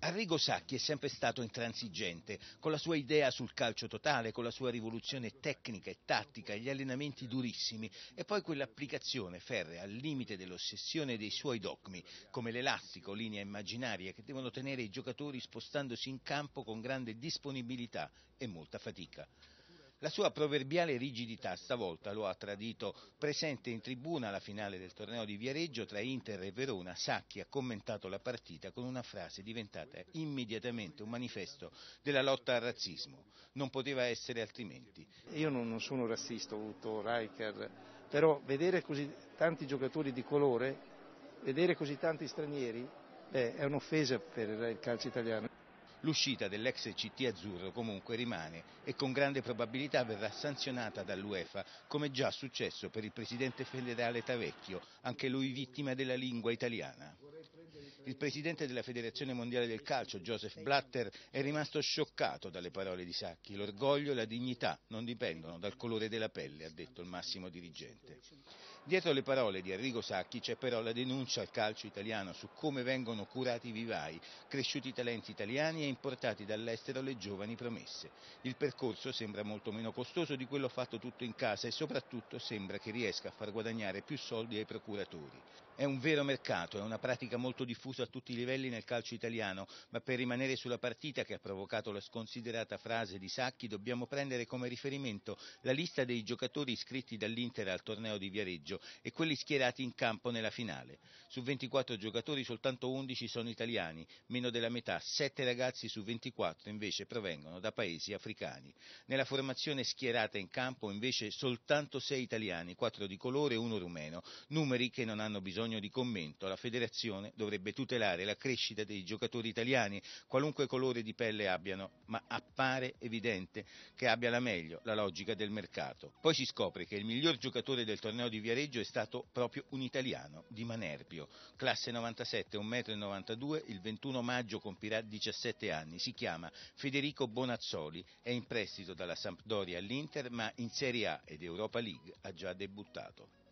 Arrigo Sacchi è sempre stato intransigente, con la sua idea sul calcio totale, con la sua rivoluzione tecnica e tattica, gli allenamenti durissimi e poi quell'applicazione ferrea al limite dell'ossessione dei suoi dogmi, come l'elastico, linea immaginaria che devono tenere i giocatori spostandosi in campo con grande disponibilità e molta fatica. La sua proverbiale rigidità stavolta lo ha tradito presente in tribuna alla finale del torneo di Viareggio tra Inter e Verona. Sacchi ha commentato la partita con una frase diventata immediatamente un manifesto della lotta al razzismo. Non poteva essere altrimenti. Io non, sono razzista, ho avuto Riker, però vedere così tanti giocatori di colore, vedere così tanti stranieri, beh, è un'offesa per il calcio italiano l'uscita dell'ex CT azzurro comunque rimane e con grande probabilità verrà sanzionata dall'UEFA, come già successo per il presidente federale Tavecchio, anche lui vittima della lingua italiana. Il presidente della Federazione Mondiale del Calcio, Joseph Blatter, è rimasto scioccato dalle parole di Sacchi. L'orgoglio e la dignità non dipendono dal colore della pelle, ha detto il massimo dirigente. Dietro le parole di Arrigo Sacchi c'è però la denuncia al calcio italiano su come vengono curati i vivai, cresciuti i talenti italiani e importati dall'estero le giovani promesse. Il percorso sembra molto meno costoso di quello fatto tutto in casa e soprattutto sembra che riesca a far guadagnare più soldi ai procuratori. È un vero mercato, è una pratica molto diffusa a tutti i livelli nel calcio italiano, ma per rimanere sulla partita che ha provocato la sconsiderata frase di Sacchi dobbiamo prendere come riferimento la lista dei giocatori iscritti dall'Inter al torneo di Viareggio vantaggio e quelli schierati in campo nella finale. Su 24 giocatori soltanto 11 sono italiani, meno della metà, 7 ragazzi su 24 invece provengono da paesi africani. Nella formazione schierata in campo invece soltanto 6 italiani, 4 di colore e 1 rumeno, numeri che non hanno bisogno di commento. La federazione dovrebbe tutelare la crescita dei giocatori italiani, qualunque colore di pelle abbiano, ma appare evidente che abbia la meglio la logica del mercato. Poi si scopre che il miglior giocatore del torneo di Viareggio pareggio è stato proprio un italiano di Manerpio. Classe 97, 1,92 m, il 21 maggio compirà 17 anni. Si chiama Federico Bonazzoli, è in prestito dalla Sampdoria all'Inter, ma in Serie A ed Europa League ha già debuttato.